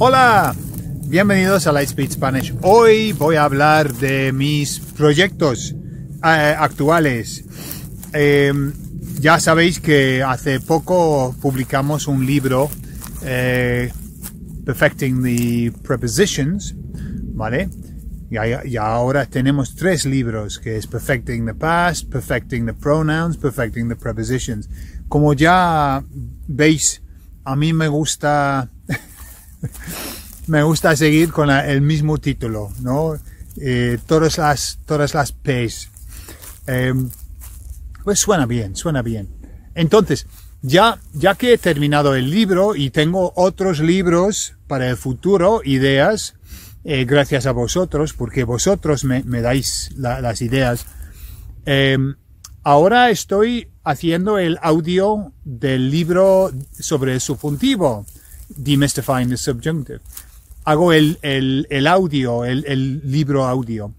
Hola, bienvenidos a Lightspeed Spanish. Hoy voy a hablar de mis proyectos eh, actuales. Em, ya sabéis que hace poco publicamos un libro, eh, Perfecting the Prepositions, ¿vale? Y ahora tenemos tres libros, que es Perfecting the Past, Perfecting the Pronouns, Perfecting the Prepositions. Como ya veis, a mí me gusta me gusta seguir con el mismo título, ¿no? Eh, todas las, todas las P's. Eh, pues suena bien, suena bien. Entonces, ya, ya que he terminado el libro y tengo otros libros para el futuro, ideas, eh, gracias a vosotros, porque vosotros me, dais las ideas. ahora estoy haciendo el audio del libro sobre el subjuntivo, Demystifying the Subjunctive. Hago el, audio, el, libro audio.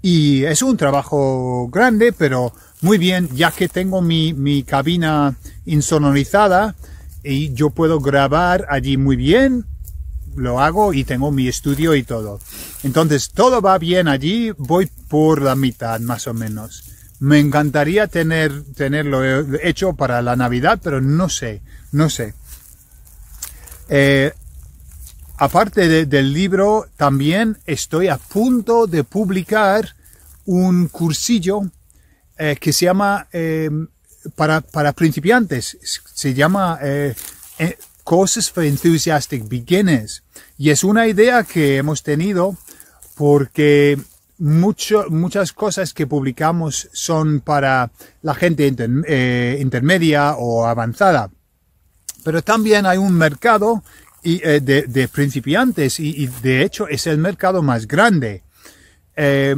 Y es un trabajo grande, pero muy bien, ya que tengo mi, mi cabina insonorizada y yo puedo grabar allí muy bien, lo hago y tengo mi estudio y todo. Entonces todo va bien allí, voy por la mitad más o menos. Me encantaría tener, tenerlo eh, hecho para la Navidad, pero no sé, no sé. Eh, aparte del libro, también estoy a punto de publicar un cursillo eh, que se llama eh, para, para, principiantes, se llama Courses for Enthusiastic Beginners. Y es una idea que hemos tenido porque muchas cosas que publicamos son para la gente intermedia o avanzada pero también hay un mercado eh, de, principiantes y, de hecho es el mercado más grande. Eh,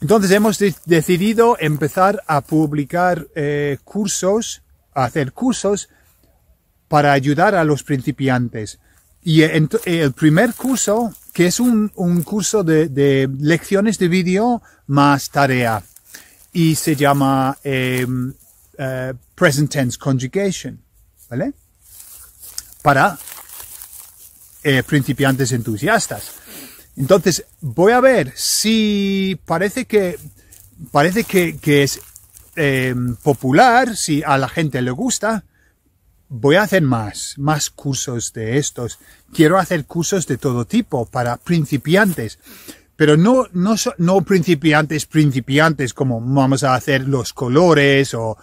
entonces hemos decidido empezar a publicar eh, cursos, a hacer cursos para ayudar a los principiantes. Y el primer curso, que es un, curso de, de, lecciones de vídeo más tarea, y se llama em, Present Tense Conjugation, ¿vale? para eh, principiantes entusiastas. Entonces, voy a ver si parece que, parece que, es em, popular, si a la gente le gusta, voy a hacer más, más cursos de estos. Quiero hacer cursos de todo tipo para principiantes, pero no, no, no principiantes, principiantes como vamos a hacer los colores o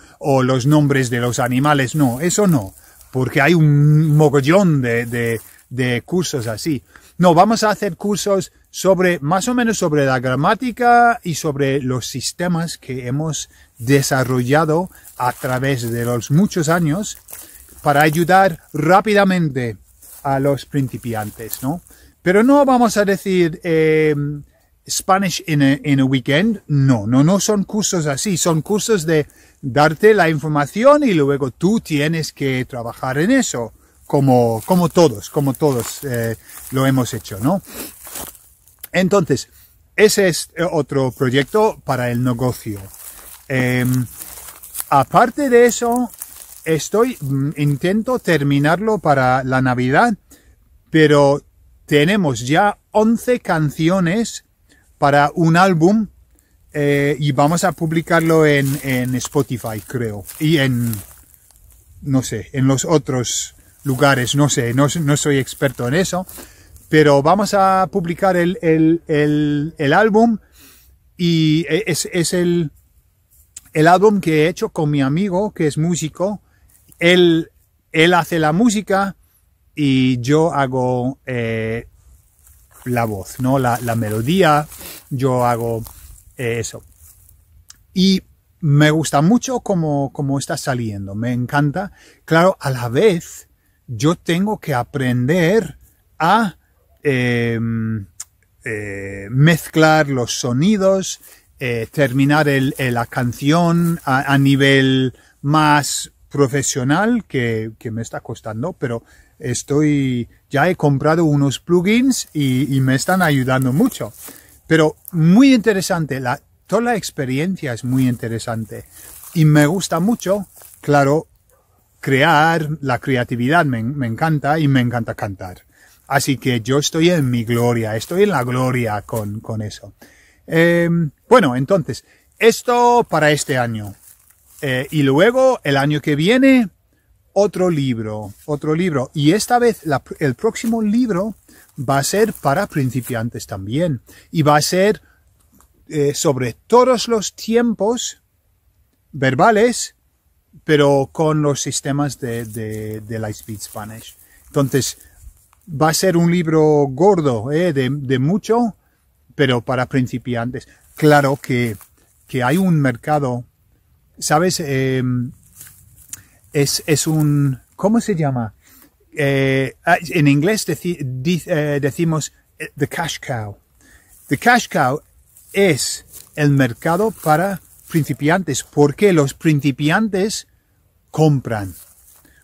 los nombres de los animales, no, eso no porque hay un mogollón de, cursos así. No, vamos a hacer cursos sobre, más o menos sobre la gramática y sobre los sistemas que hemos desarrollado a través de los muchos años para ayudar rápidamente a los principiantes, ¿no? Pero no vamos a decir eh, Spanish in a, in weekend, no, no, no son cursos así, son cursos de darte la información y luego tú tienes que trabajar en eso, como, como todos, como todos eh, lo hemos hecho, ¿no? Entonces, ese es otro proyecto para el negocio. Em, aparte de eso, estoy, mm, intento terminarlo para la Navidad, pero tenemos ya 11 canciones para un álbum eh, y vamos a publicarlo en, Spotify, creo. Y en, no sé, en los otros lugares, no sé, no, soy experto en eso. Pero vamos a publicar el, álbum y e, es, es el, el álbum que he hecho con mi amigo, que es músico. Él, él hace la música y yo hago eh, la voz, ¿no? La, la melodía, yo hago eh, eso. Y me gusta mucho cómo, está saliendo, me encanta. Claro, a la vez yo tengo que aprender a em, eh, mezclar los sonidos, eh, terminar la canción a, nivel más profesional, que, me está costando, pero estoy, ya he comprado unos plugins y me están ayudando mucho. Pero muy interesante, la, toda la experiencia es muy interesante. Y me gusta mucho, claro, crear, la creatividad me, me encanta y me encanta cantar. Así que yo estoy en mi gloria, estoy en la gloria con, con eso. Em, bueno, entonces, esto para este año. Eh, y luego, el año que viene, otro libro, otro libro. Y esta vez, el próximo libro va a ser para principiantes también. Y va a ser eh, sobre todos los tiempos verbales, pero con los sistemas de, de, de Lightspeed Spanish. Entonces, va a ser un libro gordo, eh, de, de, mucho, pero para principiantes. Claro que, que hay un mercado, ¿sabes? Em, es, es un... ¿Cómo se llama? Eh, ah, en inglés eh, decimos eh, the cash cow. The cash cow es el mercado para principiantes, porque los principiantes compran.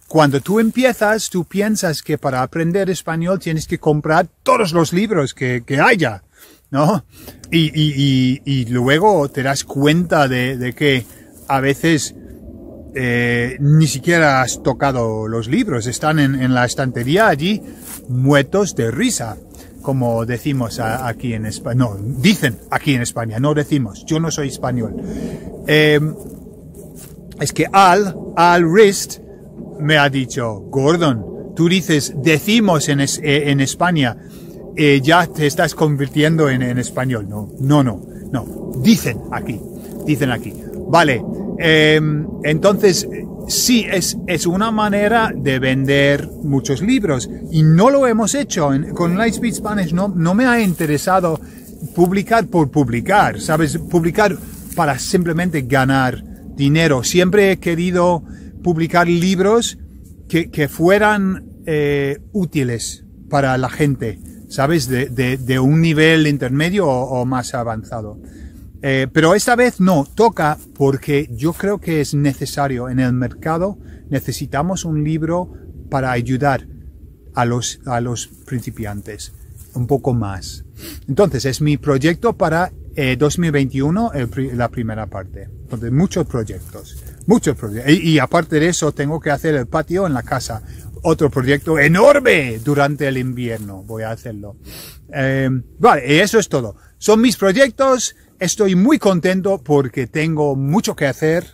Cuando tú empiezas, tú piensas que para aprender español tienes que comprar todos los libros que, que haya, ¿no? Y, luego te das cuenta de, de que a veces eh, ni siquiera has tocado los libros, están en, la estantería allí muertos de risa, como decimos aquí en España, no, dicen aquí en España, no decimos, yo no soy español. Em, es que Al, Al Rist, me ha dicho, Gordon, tú dices, decimos en, eh, España, eh, ya te estás convirtiendo en, en, español. No, no, no, no. Dicen aquí, dicen aquí. Vale, Em, entonces, sí, es, es una manera de vender muchos libros y no lo hemos hecho. Con Lightspeed Spanish no, no me ha interesado publicar por publicar, ¿sabes? Publicar para simplemente ganar dinero. Siempre he querido publicar libros que, que fueran eh, útiles para la gente, ¿sabes? De, de, de un nivel intermedio o, o más avanzado. Eh, pero esta vez no, toca porque yo creo que es necesario. En el mercado necesitamos un libro para ayudar a los, a los principiantes un poco más. Entonces, es mi proyecto para 2021, eh, la primera parte. Entonces, muchos proyectos, muchos proyectos. Y, aparte de eso, tengo que hacer el patio en la casa. Otro proyecto enorme durante el invierno. Voy a hacerlo. Eh, vale, eso es todo. Son mis proyectos estoy muy contento porque tengo mucho que hacer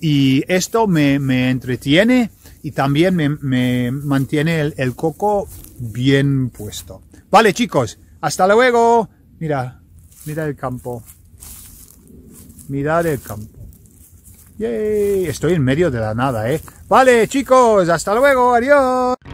y esto me, me entretiene y también me, me mantiene el, coco bien puesto. Vale chicos, hasta luego. Mira, mira el campo. mira el campo. Yay, estoy en medio de la nada, ¿eh? Vale chicos, hasta luego, adiós.